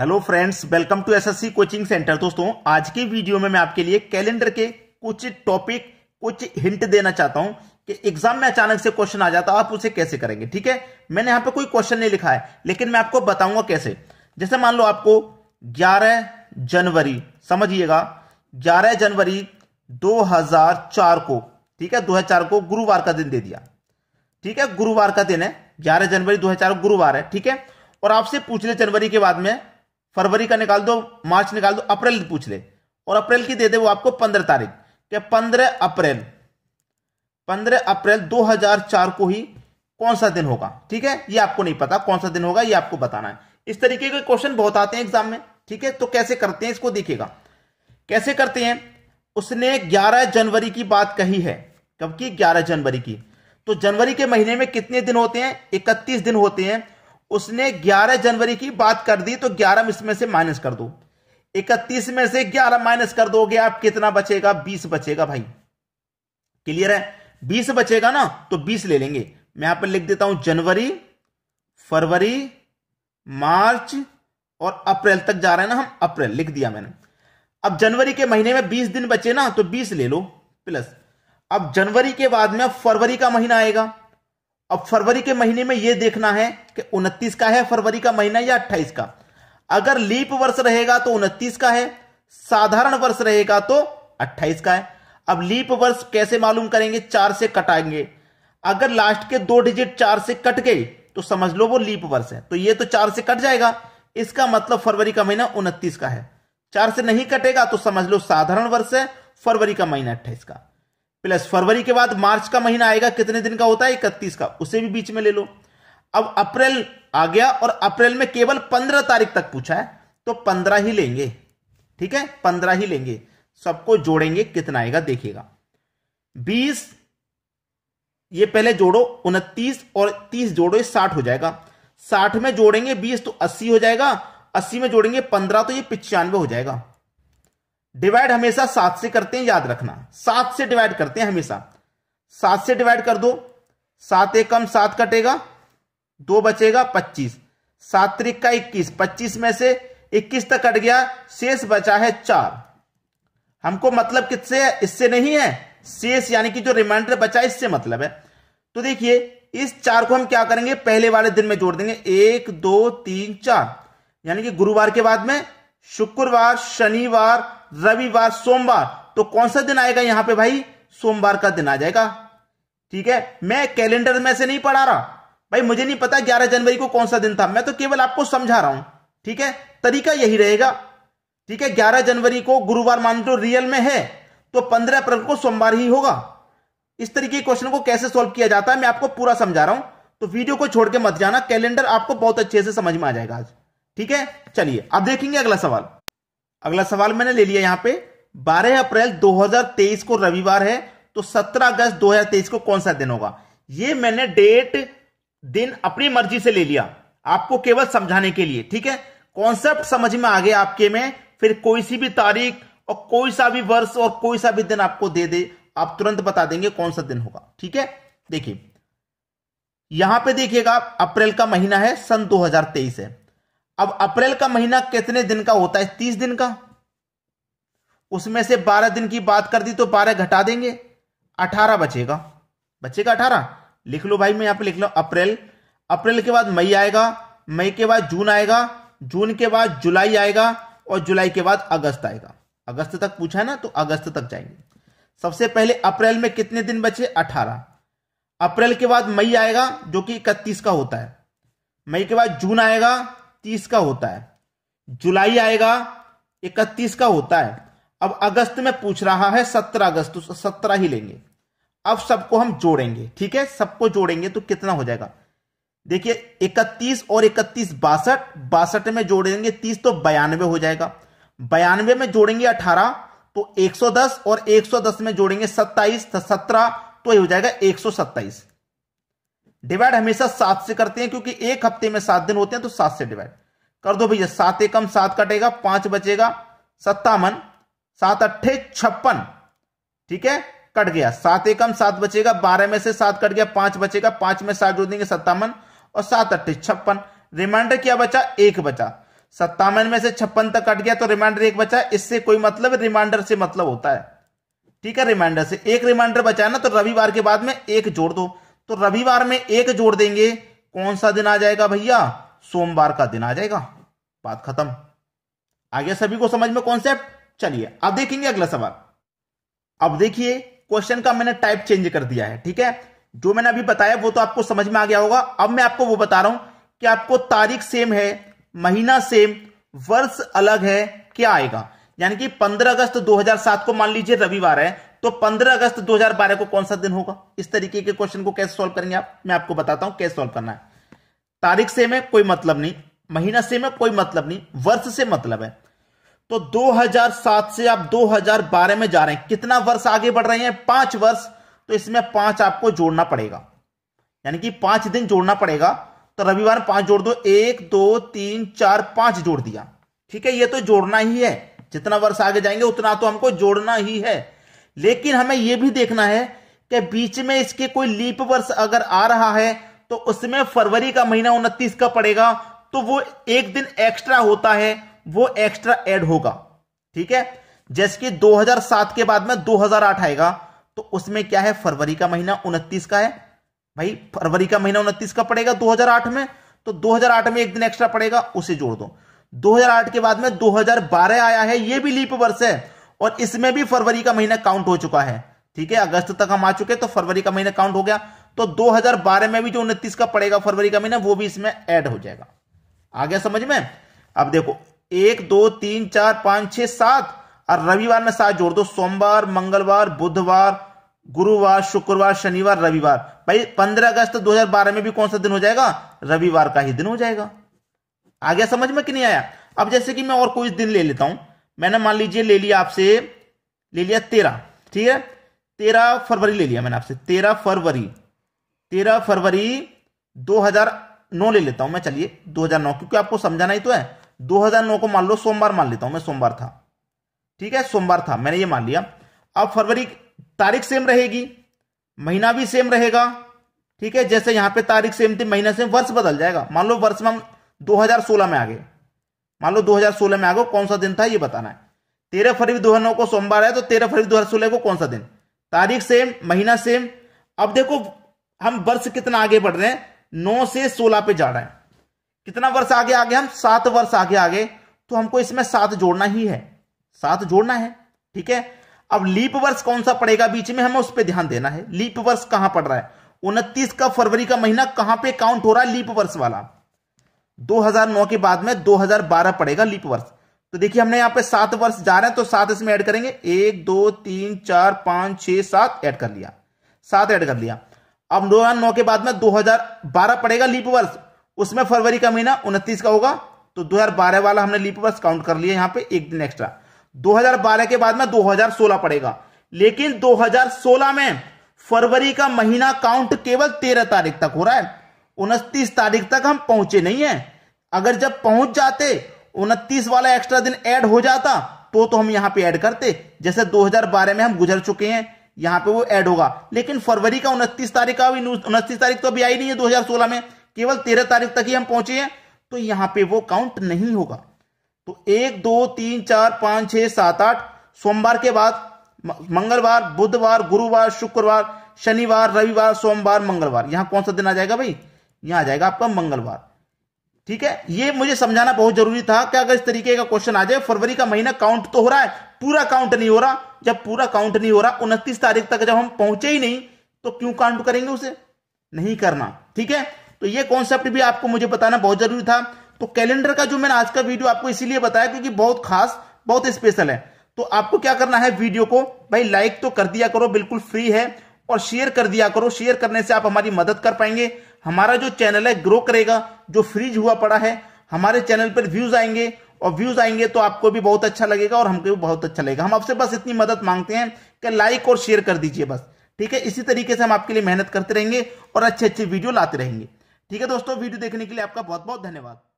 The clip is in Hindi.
hello friends welcome to SSC coaching centre दोस्तों आज के वीडियो में मैं आपके लिए कैलेंडर के कुछ टॉपिक कुछ हिंट देना चाहता हूं कि एग्जाम में अचानक से क्वेश्चन आ जाता है आप उसे कैसे करेंगे ठीक है मैंने यहां पे कोई क्वेश्चन नहीं लिखा है लेकिन मैं आपको बताऊंगा कैसे जैसे मान लो आपको ग्यारह जनवरी समझिएगा ग्यारह जनवरी दो को ठीक है दो को गुरुवार का दिन दे दिया ठीक है गुरुवार का दिन है ग्यारह जनवरी दो गुरुवार है ठीक है और आपसे पूछ ले जनवरी के बाद में फरवरी का निकाल दो मार्च निकाल दो अप्रैल पूछ ले और अप्रैल की दे दे वो आपको पंद्रह तारीख के पंद्रह अप्रैल पंद्रह अप्रैल 2004 को ही कौन सा दिन होगा ठीक है ये आपको नहीं पता कौन सा दिन होगा ये आपको बताना है इस तरीके के क्वेश्चन बहुत आते हैं एग्जाम में ठीक है तो कैसे करते हैं इसको देखिएगा कैसे करते हैं उसने 11 जनवरी की बात कही है कब की 11 जनवरी की तो जनवरी के महीने में कितने दिन होते हैं 31 दिन होते हैं उसने 11 जनवरी की बात कर दी तो 11 इसमें से माइनस कर दो 31 में से 11 माइनस कर दोगे आप कितना बचेगा 20 बचेगा भाई क्लियर है 20 बचेगा ना तो 20 ले लेंगे मैं यहां पर लिख देता हूं जनवरी फरवरी मार्च और अप्रैल तक जा रहे हैं ना हम अप्रैल लिख दिया मैंने अब जनवरी के महीने में बीस दिन बचे ना तो बीस ले लो प्लस अब जनवरी के बाद में फरवरी का महीना आएगा अब फरवरी के महीने में यह देखना है कि 29 का है फरवरी का महीना या 28 का अगर लीप वर्ष रहेगा तो 29 का है साधारण वर्ष रहेगा तो 28 का है अब लीप वर्ष कैसे मालूम करेंगे चार से कटाएंगे अगर लास्ट के दो डिजिट चार से कट गए तो समझ लो वो लीप वर्ष है तो ये तो चार से कट जाएगा इसका मतलब फरवरी का महीना उनतीस का है चार से नहीं कटेगा तो समझ लो साधारण वर्ष है फरवरी का महीना अट्ठाईस का प्लस फरवरी के बाद मार्च का महीना आएगा कितने दिन का होता है इकतीस का उसे भी बीच में ले लो अब अप्रैल आ गया और अप्रैल में केवल पंद्रह तारीख तक पूछा है तो पंद्रह ही लेंगे ठीक है पंद्रह ही लेंगे सबको जोड़ेंगे कितना आएगा देखिएगा बीस ये पहले जोड़ो उनतीस और तीस जोड़ो ये साठ हो जाएगा साठ में जोड़ेंगे बीस तो अस्सी हो जाएगा अस्सी में जोड़ेंगे पंद्रह तो ये पिचानवे हो जाएगा डिवाइड हमेशा सात से करते हैं याद रखना सात से डिवाइड करते हैं हमेशा सात से डिवाइड कर दो सात एक कम सात कटेगा दो बचेगा पच्चीस सात त्रिक का इक्कीस पच्चीस में से इक्कीस तक कट गया शेष बचा है चार हमको मतलब किससे इससे नहीं है शेष यानी कि जो रिमाइंडर बचा इससे मतलब है तो देखिए इस चार को हम क्या करेंगे पहले वाले दिन में जोड़ देंगे एक दो तीन चार यानी कि गुरुवार के बाद में शुक्रवार शनिवार रविवार सोमवार तो कौन सा दिन आएगा यहां पे भाई सोमवार का दिन आ जाएगा ठीक है मैं कैलेंडर में से नहीं पढ़ा रहा भाई मुझे नहीं पता 11 जनवरी को कौन सा दिन था मैं तो केवल आपको समझा रहा हूं ठीक है तरीका यही रहेगा ठीक है 11 जनवरी को गुरुवार मान लो रियल में है तो 15 अप्रैल को सोमवार ही होगा इस तरीके के क्वेश्चन को कैसे सॉल्व किया जाता है मैं आपको पूरा समझा रहा हूं तो वीडियो को छोड़ के मत जाना कैलेंडर आपको बहुत अच्छे से समझ में आ जाएगा आज ठीक है चलिए अब देखेंगे अगला सवाल अगला सवाल मैंने ले लिया यहां पे 12 अप्रैल 2023 को रविवार है तो 17 अगस्त 2023 को कौन सा दिन होगा ये मैंने डेट दिन अपनी मर्जी से ले लिया आपको केवल समझाने के लिए ठीक है कॉन्सेप्ट समझ में आ गया आपके में फिर कोई सी भी तारीख और कोई सा भी वर्ष और कोई सा भी दिन आपको दे दे आप तुरंत बता देंगे कौन सा दिन होगा ठीक है देखिए यहां पे देखिएगा अप्रैल का महीना है सन 2023 है अब अप्रैल का महीना कितने दिन का होता है तीस दिन का उसमें से बारह दिन की बात कर दी तो बारह घटा देंगे अठारह बचेगा बचेगा अठारह लिख लो भाई मैं यहां पे लिख लो अप्रैल अप्रैल के बाद मई आएगा मई के बाद जून आएगा जून के बाद जुलाई आएगा और जुलाई के बाद अगस्त आएगा अगस्त तक पूछा है ना तो अगस्त तक जाएंगे सबसे पहले अप्रैल में कितने दिन बचे अठारह अप्रैल के बाद मई आएगा जो कि इकतीस का होता है मई के बाद जून आएगा तीस का होता है जुलाई आएगा इकतीस का होता है अब अगस्त में पूछ रहा है सत्रह अगस्त तो सत्रह ही लेंगे अब सबको हम जोड़ेंगे ठीक है सबको जोड़ेंगे तो कितना हो जाएगा देखिए इकतीस और इकतीस बासठ बासठ में जोड़ेंगे तीस तो बयानवे हो जाएगा बयानवे में जोड़ेंगे अठारह तो एक सौ दस और एक सौ दस में जोड़ेंगे सत्ताईस तो सत्रह तो ये हो जाएगा एक सौ सत्ताईस डिवाइड हमेशा सात से करते हैं क्योंकि एक हफ्ते में सात दिन होते हैं तो सात से डिवाइड कर दो भैया सात एकम सात कटेगा पांच बचेगा सत्तावन सात अट्ठे छप्पन ठीक है कट गया सात एकम सात बचेगा बारह में से सात कट गया पांच बचेगा पांच में सात जोड़ देंगे सत्तावन और सात अट्ठे छप्पन रिमाइंडर क्या बचा एक बचा सत्तावन में से छप्पन तक कट गया तो रिमाइंडर एक बचा इससे कोई मतलब रिमाइंडर से मतलब होता है ठीक है रिमाइंडर से एक रिमाइंडर बचा ना तो रविवार के बाद में एक जोड़ दो तो रविवार में एक जोड़ देंगे कौन सा दिन आ जाएगा भैया सोमवार का दिन आ जाएगा बात खत्म आ गया सभी को समझ में कॉन्सेप्ट चलिए अब देखेंगे अगला सवाल अब देखिए क्वेश्चन का मैंने टाइप चेंज कर दिया है ठीक है जो मैंने अभी बताया वो तो आपको समझ में आ गया होगा अब मैं आपको वो बता रहा हूं कि आपको तारीख सेम है महीना सेम वर्ष अलग है क्या आएगा यानी कि 15 अगस्त 2007 को मान लीजिए रविवार है तो 15 अगस्त 2012 को कौन सा दिन होगा इस तरीके के क्वेश्चन को कैसे सॉल्व करेंगे आप मैं आपको बताता हूं कैसे सॉल्व करना है तारीख से में कोई मतलब नहीं महीना से में कोई मतलब नहीं वर्ष से मतलब है तो 2007 से आप 2012 में जा रहे हैं कितना वर्ष आगे बढ़ रहे हैं पांच वर्ष तो इसमें पांच आपको जोड़ना पड़ेगा यानी कि पांच दिन जोड़ना पड़ेगा तो रविवार पांच जोड़ दो एक दो तीन चार पांच जोड़ दिया ठीक है ये तो जोड़ना ही है जितना वर्ष आगे जाएंगे उतना तो हमको जोड़ना ही है लेकिन हमें यह भी देखना है कि बीच में इसके कोई लीप वर्ष अगर आ रहा है तो उसमें फरवरी का महीना उनतीस का पड़ेगा तो वो एक दिन एक्स्ट्रा होता है वो एक्स्ट्रा ऐड होगा ठीक है जैसे कि 2007 के बाद में 2008 आएगा तो उसमें क्या है फरवरी का महीना उनतीस का है भाई फरवरी का महीना उनतीस का पड़ेगा 2008 में तो 2008 में एक दिन एक्स्ट्रा पड़ेगा उसे जोड़ दो 2008 के बाद में 2012 आया है ये भी लीप वर्ष है और इसमें भी फरवरी का महीना काउंट हो चुका है ठीक है अगस्त तक हम आ चुके तो फरवरी का महीना काउंट हो गया तो 2012 में भी जो उनतीस का पड़ेगा फरवरी का महीना वो भी इसमें ऐड हो जाएगा आ गया समझ में अब देखो एक दो तीन चार पांच छह सात और रविवार में सात जोड़ दो सोमवार मंगलवार बुधवार गुरुवार शुक्रवार शनिवार रविवार भाई 15 अगस्त 2012 में भी कौन सा दिन हो जाएगा रविवार का ही दिन हो जाएगा आ गया समझ में कि नहीं आया अब जैसे कि मैं और कोई दिन ले लेता हूं मैंने मान लीजिए ले लिया आपसे ले लिया तेरह ठीक है तेरह फरवरी ले लिया मैंने आपसे तेरह फरवरी तेरह फरवरी 2009 ले लेता हूं मैं चलिए 2009 क्योंकि आपको समझाना ही तो है 2009 को मान लो सोमवार मान लेता हूं मैं सोमवार था ठीक है सोमवार था मैंने ये मान लिया अब फरवरी तारीख सेम रहेगी महीना भी सेम रहेगा ठीक है जैसे यहां पे तारीख सेम थी महीना सेम वर्ष बदल जाएगा मान लो वर्ष में हम सोलह में आ गए मान लो 2016 में आ गए कौन सा दिन था ये बताना है तेरह फरवरी दो हजार नौ को सोमवार है तो तेरह फरवरी दो हजार सोलह को कौन सा दिन तारीख सेम महीना सेम अब देखो हम वर्ष कितना आगे बढ़ रहे हैं नौ से सोलह पे जा रहे हैं कितना वर्ष आगे आगे हम सात वर्ष आगे आगे तो हमको इसमें सात जोड़ना ही है सात जोड़ना है ठीक है अब लीप वर्ष कौन सा पड़ेगा बीच में हमें उस पर ध्यान देना है लीप वर्ष कहां पड़ रहा है उनतीस का फरवरी का महीना कहां पे काउंट हो रहा है लीप वर्ष वाला 2009 के बाद में 2012 पड़ेगा लीप वर्ष तो देखिए हमने यहां पे सात वर्ष जा रहे हैं तो सात इसमें ऐड करेंगे एक दो तीन चार पांच छह सात ऐड कर लिया सात ऐड कर लिया अब दो हजार नौ के बाद में दो हजार बारह पड़ेगा लीप वर्ष उसमें फरवरी का महीना उनतीस का होगा तो दो हजार बारह वाला हमने लीप वर्ष काउंट कर लिया यहाँ पे एक दिन एक्स्ट्रा दो हजार बारह के बाद में दो हजार सोलह पड़ेगा लेकिन दो हजार सोलह में फरवरी का महीना काउंट केवल तेरह तारीख तक हो रहा है उनतीस तारीख तक हम पहुंचे नहीं है अगर जब पहुंच जाते उनतीस वाला एक्स्ट्रा दिन ऐड हो जाता तो तो हम यहाँ पे ऐड करते जैसे 2012 में हम गुजर चुके हैं यहाँ पे वो ऐड होगा लेकिन फरवरी का उनतीस तारीख का भी उनतीस तारीख तो अभी आई नहीं है 2016 में केवल तेरह तारीख तक ही हम पहुंचे हैं तो यहाँ पे वो काउंट नहीं होगा तो एक दो तीन चार पांच छह सात आठ सोमवार के बाद मंगलवार बुधवार गुरुवार शुक्रवार शनिवार रविवार सोमवार मंगलवार यहां कौन सा दिन आ जाएगा भाई यहां आ जाएगा आपका मंगलवार ठीक है ये मुझे समझाना बहुत जरूरी था कि अगर इस तरीके का क्वेश्चन आ जाए फरवरी का महीना काउंट तो हो रहा है पूरा काउंट नहीं हो रहा जब पूरा काउंट नहीं हो रहा उनतीस तारीख तक जब हम पहुंचे ही नहीं तो क्यों काउंट करेंगे उसे नहीं करना ठीक है तो ये कॉन्सेप्ट भी आपको मुझे बताना बहुत जरूरी था तो कैलेंडर का जो मैंने आज का वीडियो आपको इसीलिए बताया क्योंकि बहुत खास बहुत स्पेशल है तो आपको क्या करना है वीडियो को भाई लाइक तो कर दिया करो बिल्कुल फ्री है और शेयर कर दिया करो शेयर करने से आप हमारी मदद कर पाएंगे हमारा जो चैनल है ग्रो करेगा जो फ्रीज हुआ पड़ा है हमारे चैनल पर व्यूज आएंगे और व्यूज आएंगे तो आपको भी बहुत अच्छा लगेगा और हमको भी बहुत अच्छा लगेगा हम आपसे बस इतनी मदद मांगते हैं कि लाइक और शेयर कर दीजिए बस ठीक है इसी तरीके से हम आपके लिए मेहनत करते रहेंगे और अच्छे अच्छे वीडियो लाते रहेंगे ठीक है दोस्तों वीडियो देखने के लिए आपका बहुत बहुत धन्यवाद